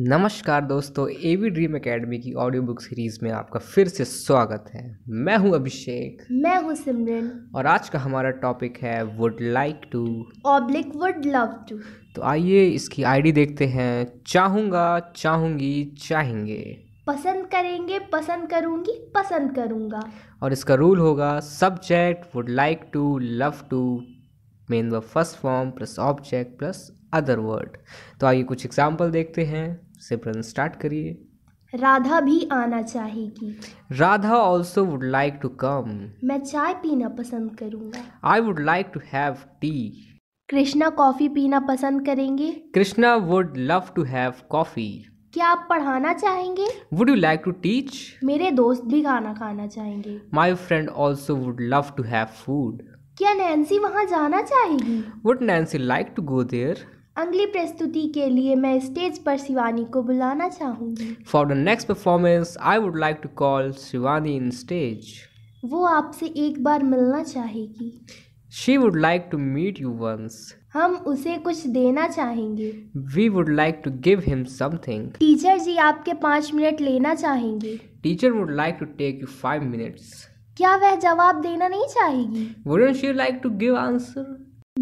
नमस्कार दोस्तों A V dream academy की ऑडियो बुक सीरीज़ में आपका फिर से स्वागत है मैं हूं अभिषेक मैं हूं सिमरन और आज का हमारा टॉपिक है would like to oblique would love to तो आइए इसकी आईडी देखते हैं चाहूंगा चाहूंगी चाहेंगे पसंद करेंगे पसंद करूंगी पसंद करूँगा और इसका रूल होगा subject would like to love to main the first form plus object plus other word तो आइए कुछ एग्जाम्पल देखते हैं से प्रश्न स्टार्ट करिए राधा भी आना चाहेगी Radha also would like to come मैं चाय पीना पसंद करूंगा I would like to have tea Krishna coffee पीना पसंद करेंगे Krishna would love to have coffee क्या आप पढ़ाना चाहेंगे would you like to teach मेरे दोस्त भी खाना खाना चाहेंगे my friend also would love to have food क्या नैन्सी वहाँ जाना चाहेगी would Nancy like to go there अगली प्रस्तुति के लिए मैं स्टेज पर शिवानी को बुलाना चाहूँगी for the next performance I would like to call Shivani in stage वो आपसे एक बार मिलना चाहेगी she would like to meet you once हम उसे कुछ देना चाहेंगे we would like to give him something teacher ji आपके पाँच मिनट लेना चाहेंगे teacher would like to take you five minutes क्या वह जवाब देना नहीं चाहेगी wouldn't she like to give answer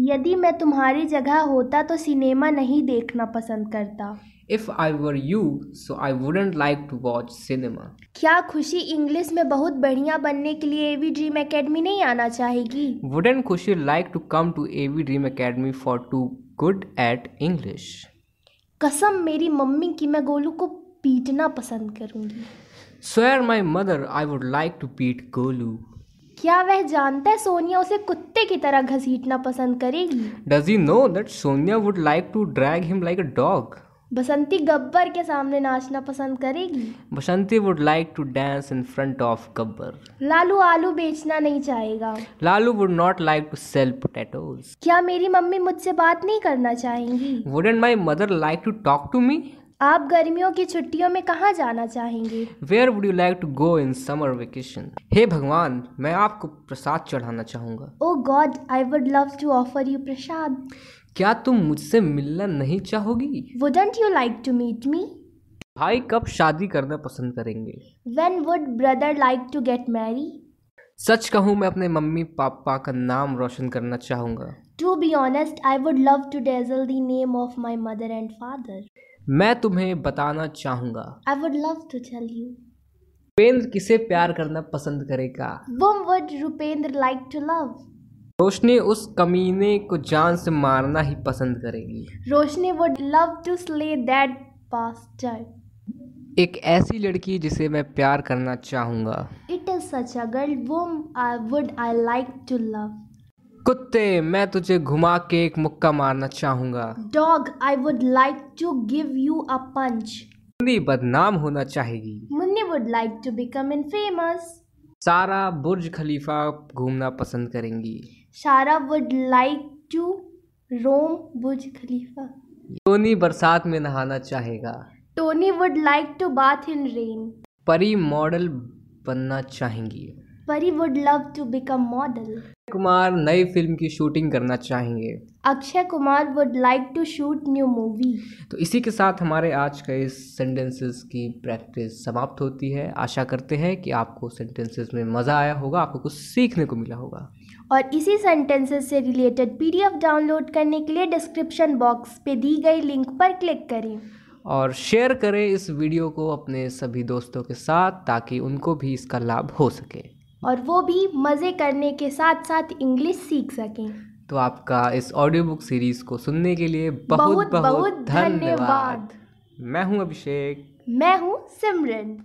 यदि मैं तुम्हारी जगह होता तो सिनेमा नहीं देखना पसंद करता If I were you, so I wouldn't like to watch cinema. क्या खुशी इंग्लिश में बहुत बढ़िया बनने के लिए एवी ड्रीम एकेडमी नहीं आना चाहेगी Wouldn't खुशी like to come to A V dream academy for to good at English? कसम मेरी मम्मी की मैं गोलू को पीटना पसंद करूंगी Swear my mother, I would like to beat Golu क्या वह जानता है सोनिया उसे कुत्ते की तरह घसीटना पसंद करेगी does you know that Sonia would like to drag him like a dog Basanti Gabbar के सामने नाचना पसंद करेगी Basanti would like to dance in front of Gabbar Lalu आलू बेचना नहीं चाहेगा Lalu would not like to sell potatoes क्या मेरी मम्मी मुझसे बात नहीं करना चाहेंगी wouldn't my mother like to talk to me आप गर्मियों की छुट्टियों में कहाँ जाना चाहेंगे where would you like to go in summer vacation हे भगवान मैं आपको प्रसाद चढ़ाना चाहूंगा oh God I would love to offer you prasad क्या तुम मुझसे मिलना नहीं चाहोगी wouldn't you like to meet me भाई कब शादी करना पसंद करेंगे when would brother like to get marry सच कहूँ मैं अपने मम्मी पापा का नाम रोशन करना चाहूंगा to be honest I would love to dazzle the name of my mother and father मैं तुम्हें बताना चाहूंगा I would love to tell you Rupendra किसे प्यार करना पसंद करेगा whom would Rupendra like to love Roshni उस कमीने को जान से मारना ही पसंद करेगी Roshni would love to slay that bastard एक ऐसी लड़की जिसे मैं प्यार करना चाहूंगा it is such a girl whom I would I like to love कुत्ते मैं तुझे घुमा के एक मुक्का मारना चाहूंगा dog I would like to give you a punch Munni बदनाम होना चाहेगी Munni would like to become in famous Sara Burj Khalifa घूमना पसंद करेंगी Sara would like to roam Burj Khalifa Tony बरसात में नहाना चाहेगा Tony would like to bath in rain Pari model बनना चाहेंगी Pari would love to become model Kumar नई फिल्म की शूटिंग करना चाहेंगे Akshay Kumar would like to shoot new movie तो इसी के साथ हमारे आज के इस सेंटेंसेस की प्रैक्टिस समाप्त होती है आशा करते हैं कि आपको सेंटेंसेस में मज़ा आया होगा आपको कुछ सीखने को मिला होगा और इसी सेंटेंसेस से रिलेटेड पीडीएफ डाउनलोड करने के लिए डिस्क्रिप्शन बॉक्स पे दी गई लिंक पर क्लिक करें और शेयर करें इस वीडियो को अपने सभी दोस्तों के साथ ताकि उनको भी इसका लाभ हो सके और वो भी मज़े करने के साथ साथ इंग्लिश सीख सकें तो आपका इस ऑडियो बुक सीरीज़ को सुनने के लिए बहुत बहुत, बहुत धन्यवाद मैं हूँ अभिषेक मैं हूँ सिमरन